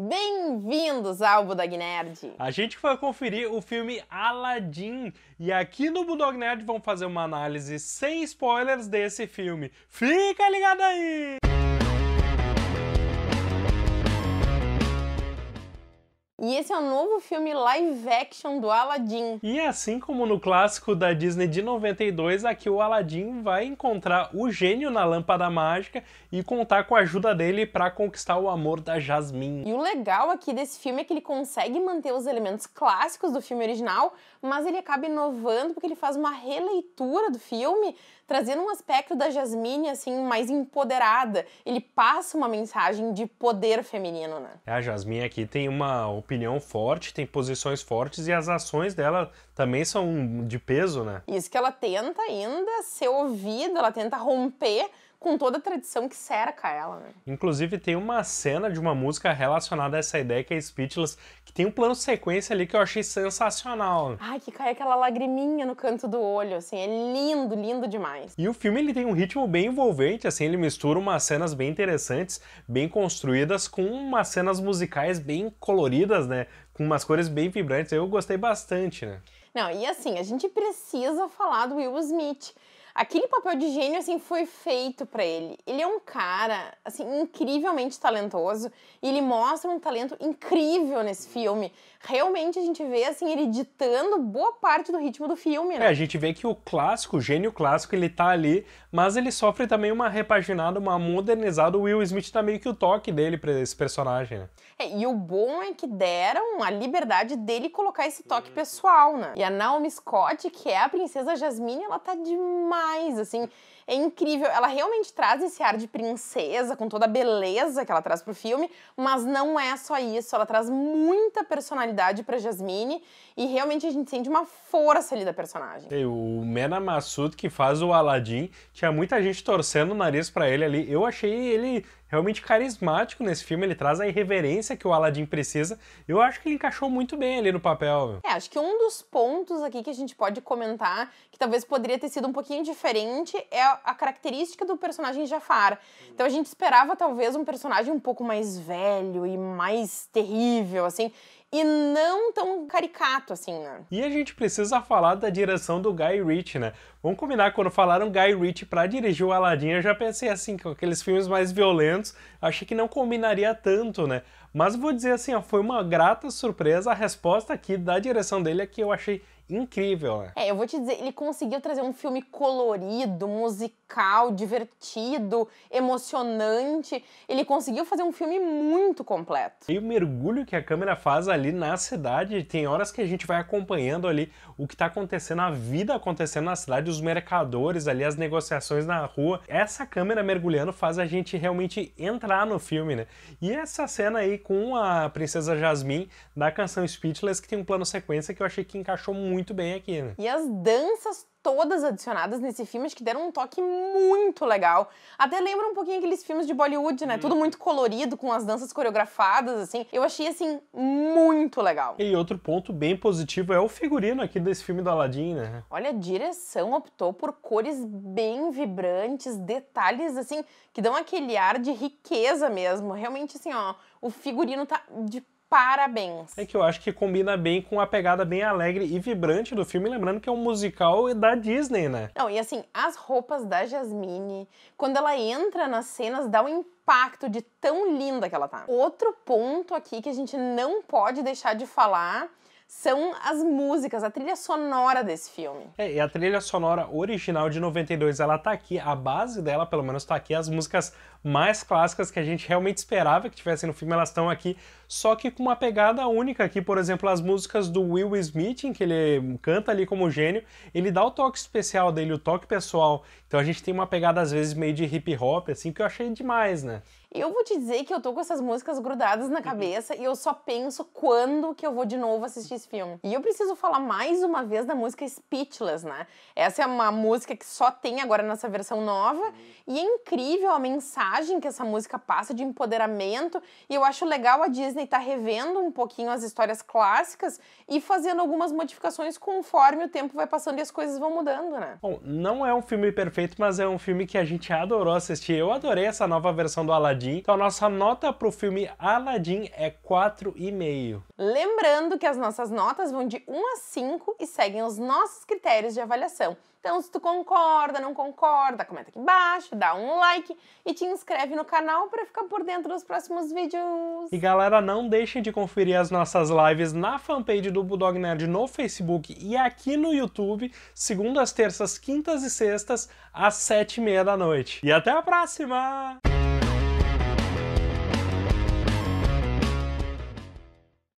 Bem-vindos ao Budog Nerd! A gente foi conferir o filme Aladdin e aqui no Budog Nerd vamos fazer uma análise sem spoilers desse filme. Fica ligado aí! E esse é o novo filme live action do Aladdin. E assim como no clássico da Disney de 92, aqui o Aladdin vai encontrar o gênio na lâmpada mágica e contar com a ajuda dele para conquistar o amor da Jasmine. E o legal aqui desse filme é que ele consegue manter os elementos clássicos do filme original, mas ele acaba inovando porque ele faz uma releitura do filme trazendo um aspecto da Jasmine, assim, mais empoderada. Ele passa uma mensagem de poder feminino, né? É, a Jasmine aqui tem uma opinião forte, tem posições fortes e as ações dela também são de peso, né? Isso que ela tenta ainda ser ouvida, ela tenta romper com toda a tradição que cerca ela. Né? Inclusive, tem uma cena de uma música relacionada a essa ideia que é Speechless, que tem um plano sequência ali que eu achei sensacional. Ai, que cai aquela lagriminha no canto do olho, assim, é lindo, lindo demais. E o filme ele tem um ritmo bem envolvente, assim, ele mistura umas cenas bem interessantes, bem construídas, com umas cenas musicais bem coloridas, né? Com umas cores bem vibrantes, eu gostei bastante, né? Não, e assim, a gente precisa falar do Will Smith Aquele papel de gênio, assim, foi feito para ele. Ele é um cara, assim, incrivelmente talentoso. E ele mostra um talento incrível nesse filme. Realmente a gente vê, assim, ele ditando boa parte do ritmo do filme, né? É, a gente vê que o clássico, o gênio clássico, ele tá ali, mas ele sofre também uma repaginada, uma modernizada. O Will Smith tá meio que o toque dele para esse personagem, né? É, e o bom é que deram a liberdade dele colocar esse toque pessoal, né? E a Naomi Scott, que é a princesa Jasmine, ela tá demais assim. É incrível, ela realmente traz esse ar de princesa, com toda a beleza que ela traz pro filme, mas não é só isso, ela traz muita personalidade pra Jasmine e realmente a gente sente uma força ali da personagem. o Mena Massoud, que faz o Aladdin, tinha muita gente torcendo o nariz para ele ali. Eu achei ele realmente carismático nesse filme, ele traz a irreverência que o Aladdin precisa. Eu acho que ele encaixou muito bem ali no papel. É, acho que um dos pontos aqui que a gente pode comentar, que talvez poderia ter sido um pouquinho diferente, é a característica do personagem Jafar. Então a gente esperava talvez um personagem um pouco mais velho e mais terrível, assim e não tão caricato assim, né? E a gente precisa falar da direção do Guy Ritchie, né? Vamos combinar, quando falaram Guy Ritchie para dirigir o Aladdin, eu já pensei assim, com aqueles filmes mais violentos, achei que não combinaria tanto, né? Mas vou dizer assim, ó, foi uma grata surpresa a resposta aqui da direção dele, é que eu achei incrível, né? É, eu vou te dizer, ele conseguiu trazer um filme colorido, musical musical, divertido, emocionante. Ele conseguiu fazer um filme muito completo. E o mergulho que a câmera faz ali na cidade, tem horas que a gente vai acompanhando ali o que está acontecendo, a vida acontecendo na cidade, os mercadores ali, as negociações na rua. Essa câmera mergulhando faz a gente realmente entrar no filme, né? E essa cena aí com a princesa Jasmine da canção Speechless, que tem um plano sequência que eu achei que encaixou muito bem aqui, né? E as danças todas adicionadas nesse filme, acho que deram um toque muito legal. Até lembra um pouquinho aqueles filmes de Bollywood, né? Hum. Tudo uhum. muito colorido, com as danças coreografadas, assim. Eu achei, assim, muito legal. E outro ponto bem positivo é o figurino aqui desse filme do Aladdin, né? Olha, a direção optou por cores bem vibrantes, detalhes, assim, que dão aquele ar de riqueza mesmo. Realmente, assim, ó, o figurino tá de parabéns. É que eu acho que combina bem com a pegada bem alegre e vibrante do filme, lembrando que é um musical da Disney, né? Não, e assim, as roupas da Jasmine, quando ela entra nas cenas, dá um impacto de tão linda que ela tá. Outro ponto aqui que a gente não pode deixar de falar são as músicas, a trilha sonora desse filme. É, e a trilha sonora original de 92, ela tá aqui, a base dela, pelo menos, tá aqui. As músicas mais clássicas que a gente realmente esperava que tivessem no filme, elas estão aqui, só que com uma pegada única aqui, por exemplo, as músicas do Will Smith, em que ele canta ali como gênio, ele dá o toque especial dele, o toque pessoal. Então a gente tem uma pegada às vezes meio de hip hop assim, que eu achei demais, né? Eu vou te dizer que eu tô com essas músicas grudadas na uhum. cabeça e eu só penso quando que eu vou de novo assistir esse filme. E eu preciso falar mais uma vez da música Speechless, né? Essa é uma música que só tem agora nessa versão nova uhum. e é incrível a mensagem que essa música passa de empoderamento e eu acho legal a Disney estar tá revendo um pouquinho as histórias clássicas e fazendo algumas modificações conforme o tempo vai passando e as coisas vão mudando, né? Bom, não é um filme perfeito, mas é um filme que a gente adorou assistir. Eu adorei essa nova versão do Aladdin Aladdin. Então a nossa nota pro filme Aladdin é 4,5. Lembrando que as nossas notas vão de 1 a 5 e seguem os nossos critérios de avaliação. Então, se tu concorda, não concorda, comenta aqui embaixo, dá um like e te inscreve no canal para ficar por dentro dos próximos vídeos. E galera, não deixem de conferir as nossas lives na fanpage do Bulldog Nerd no Facebook e aqui no YouTube, segundas, terças, quintas e sextas, às sete e meia da noite. E até a próxima!